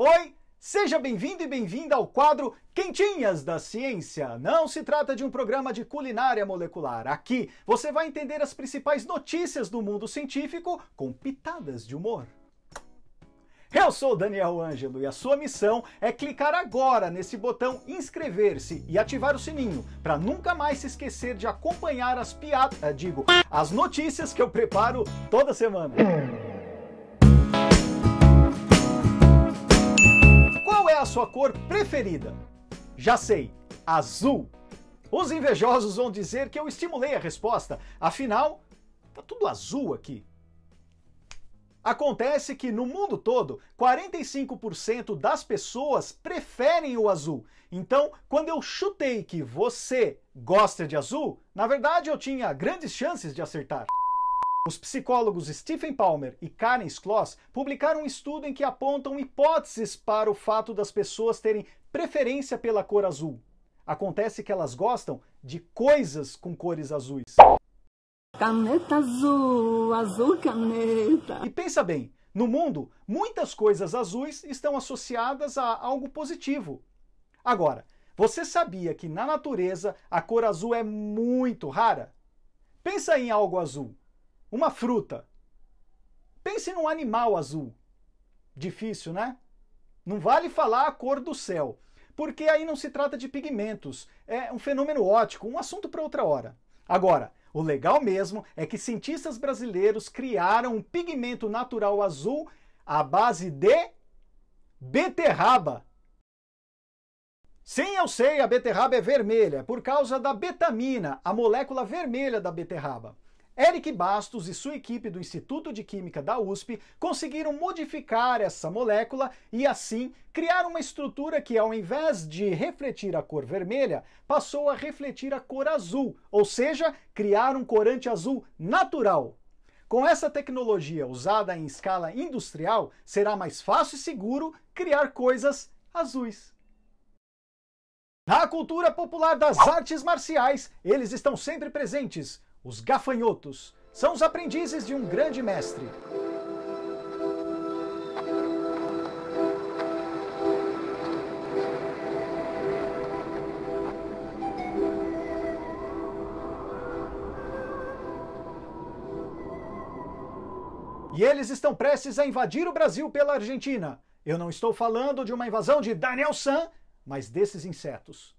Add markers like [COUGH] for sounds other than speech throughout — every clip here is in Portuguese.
Oi, seja bem-vindo e bem-vinda ao quadro Quentinhas da Ciência. Não se trata de um programa de culinária molecular. Aqui você vai entender as principais notícias do mundo científico com pitadas de humor. Eu sou Daniel Ângelo e a sua missão é clicar agora nesse botão inscrever-se e ativar o sininho para nunca mais se esquecer de acompanhar as piadas, digo, as notícias que eu preparo toda semana. sua cor preferida? Já sei, azul. Os invejosos vão dizer que eu estimulei a resposta, afinal, tá tudo azul aqui. Acontece que no mundo todo, 45% das pessoas preferem o azul. Então, quando eu chutei que você gosta de azul, na verdade eu tinha grandes chances de acertar. Os psicólogos Stephen Palmer e Karen Skloss publicaram um estudo em que apontam hipóteses para o fato das pessoas terem preferência pela cor azul. Acontece que elas gostam de coisas com cores azuis. Caneta azul, azul caneta. E pensa bem, no mundo, muitas coisas azuis estão associadas a algo positivo. Agora, você sabia que na natureza a cor azul é muito rara? Pensa em algo azul. Uma fruta. Pense num animal azul. Difícil, né? Não vale falar a cor do céu, porque aí não se trata de pigmentos, é um fenômeno ótico, um assunto para outra hora. Agora, o legal mesmo é que cientistas brasileiros criaram um pigmento natural azul à base de beterraba. Sim, eu sei, a beterraba é vermelha, por causa da betamina, a molécula vermelha da beterraba. Eric Bastos e sua equipe do Instituto de Química da USP conseguiram modificar essa molécula e assim criar uma estrutura que ao invés de refletir a cor vermelha, passou a refletir a cor azul, ou seja, criar um corante azul natural. Com essa tecnologia usada em escala industrial, será mais fácil e seguro criar coisas azuis. Na cultura popular das artes marciais, eles estão sempre presentes. Os gafanhotos são os aprendizes de um grande mestre. E eles estão prestes a invadir o Brasil pela Argentina. Eu não estou falando de uma invasão de Daniel San, mas desses insetos.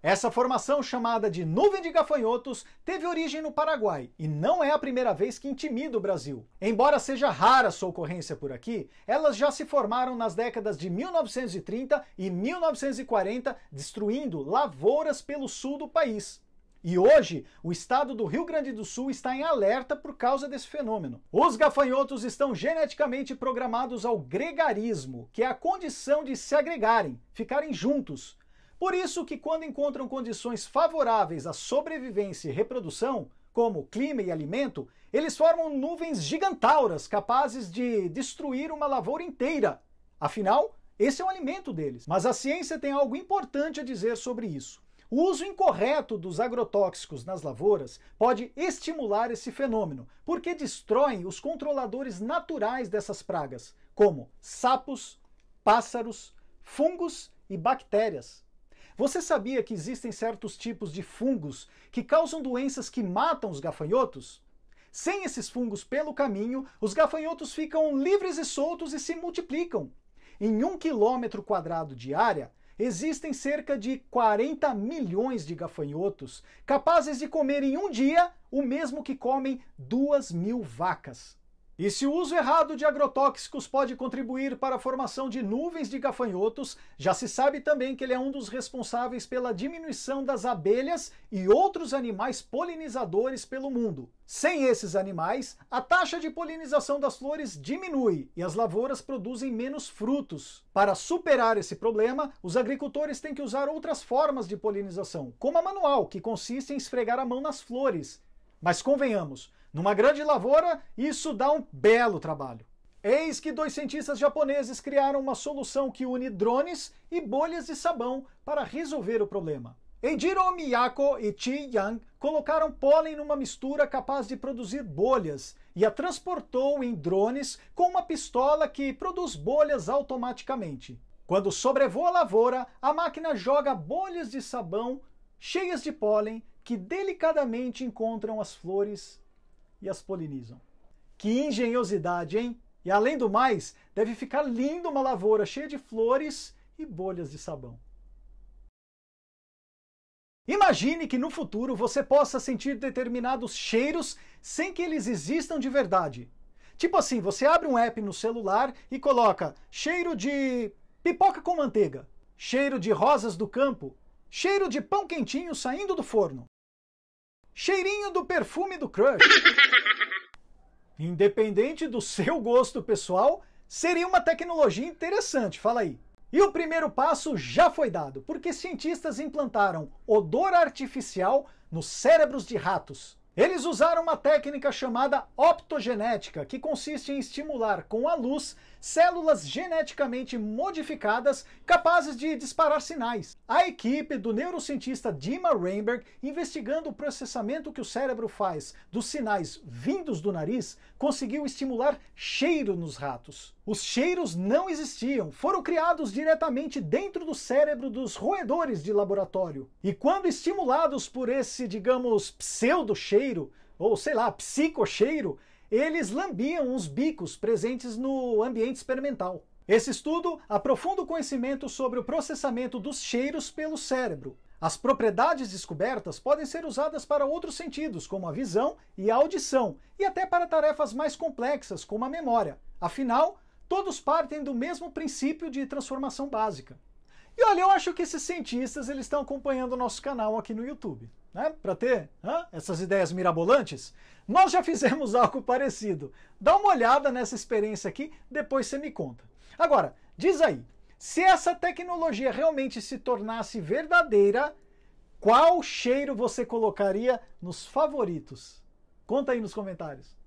Essa formação, chamada de Nuvem de Gafanhotos, teve origem no Paraguai e não é a primeira vez que intimida o Brasil. Embora seja rara sua ocorrência por aqui, elas já se formaram nas décadas de 1930 e 1940, destruindo lavouras pelo sul do país. E hoje, o estado do Rio Grande do Sul está em alerta por causa desse fenômeno. Os gafanhotos estão geneticamente programados ao gregarismo, que é a condição de se agregarem, ficarem juntos, por isso que quando encontram condições favoráveis à sobrevivência e reprodução, como clima e alimento, eles formam nuvens gigantauras capazes de destruir uma lavoura inteira. Afinal, esse é o alimento deles. Mas a ciência tem algo importante a dizer sobre isso. O uso incorreto dos agrotóxicos nas lavouras pode estimular esse fenômeno, porque destroem os controladores naturais dessas pragas, como sapos, pássaros, fungos e bactérias. Você sabia que existem certos tipos de fungos que causam doenças que matam os gafanhotos? Sem esses fungos pelo caminho, os gafanhotos ficam livres e soltos e se multiplicam. Em um quilômetro quadrado de área, existem cerca de 40 milhões de gafanhotos capazes de comer em um dia o mesmo que comem duas mil vacas. E se o uso errado de agrotóxicos pode contribuir para a formação de nuvens de gafanhotos, já se sabe também que ele é um dos responsáveis pela diminuição das abelhas e outros animais polinizadores pelo mundo. Sem esses animais, a taxa de polinização das flores diminui e as lavouras produzem menos frutos. Para superar esse problema, os agricultores têm que usar outras formas de polinização, como a manual, que consiste em esfregar a mão nas flores, mas convenhamos, numa grande lavoura, isso dá um belo trabalho. Eis que dois cientistas japoneses criaram uma solução que une drones e bolhas de sabão para resolver o problema. Eijiro Miyako e Chi Yang colocaram pólen numa mistura capaz de produzir bolhas e a transportou em drones com uma pistola que produz bolhas automaticamente. Quando sobrevoa a lavoura, a máquina joga bolhas de sabão cheias de pólen que delicadamente encontram as flores e as polinizam. Que engenhosidade, hein? E além do mais, deve ficar linda uma lavoura cheia de flores e bolhas de sabão. Imagine que no futuro você possa sentir determinados cheiros sem que eles existam de verdade. Tipo assim, você abre um app no celular e coloca cheiro de pipoca com manteiga, cheiro de rosas do campo, cheiro de pão quentinho saindo do forno. Cheirinho do perfume do crush. [LAUGHS] Independente do seu gosto pessoal, seria uma tecnologia interessante, fala aí. E o primeiro passo já foi dado, porque cientistas implantaram odor artificial nos cérebros de ratos. Eles usaram uma técnica chamada optogenética, que consiste em estimular com a luz células geneticamente modificadas capazes de disparar sinais. A equipe do neurocientista Dima Reinberg, investigando o processamento que o cérebro faz dos sinais vindos do nariz, conseguiu estimular cheiro nos ratos. Os cheiros não existiam, foram criados diretamente dentro do cérebro dos roedores de laboratório. E quando estimulados por esse, digamos, pseudo cheiro, ou sei lá, psicocheiro, eles lambiam os bicos presentes no ambiente experimental. Esse estudo aprofunda o conhecimento sobre o processamento dos cheiros pelo cérebro. As propriedades descobertas podem ser usadas para outros sentidos, como a visão e a audição, e até para tarefas mais complexas, como a memória. Afinal, todos partem do mesmo princípio de transformação básica. E olha, eu acho que esses cientistas eles estão acompanhando o nosso canal aqui no YouTube, né? Para ter hã? essas ideias mirabolantes. Nós já [LAUGHS] fizemos algo parecido. Dá uma olhada nessa experiência aqui, depois você me conta. Agora, diz aí, se essa tecnologia realmente se tornasse verdadeira, qual cheiro você colocaria nos favoritos? Conta aí nos comentários.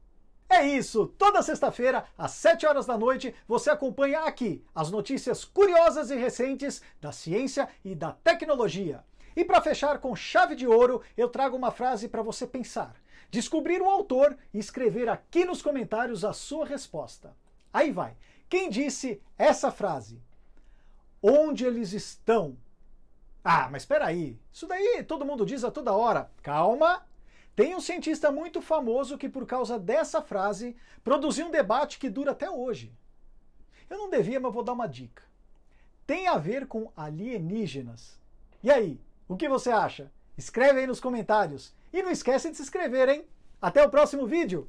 É isso! Toda sexta-feira, às 7 horas da noite, você acompanha aqui as notícias curiosas e recentes da ciência e da tecnologia. E para fechar com chave de ouro, eu trago uma frase para você pensar, descobrir o autor e escrever aqui nos comentários a sua resposta. Aí vai! Quem disse essa frase? Onde eles estão? Ah, mas espera aí. Isso daí todo mundo diz a toda hora. Calma, tem um cientista muito famoso que, por causa dessa frase, produziu um debate que dura até hoje. Eu não devia, mas vou dar uma dica. Tem a ver com alienígenas. E aí, o que você acha? Escreve aí nos comentários. E não esquece de se inscrever, hein? Até o próximo vídeo!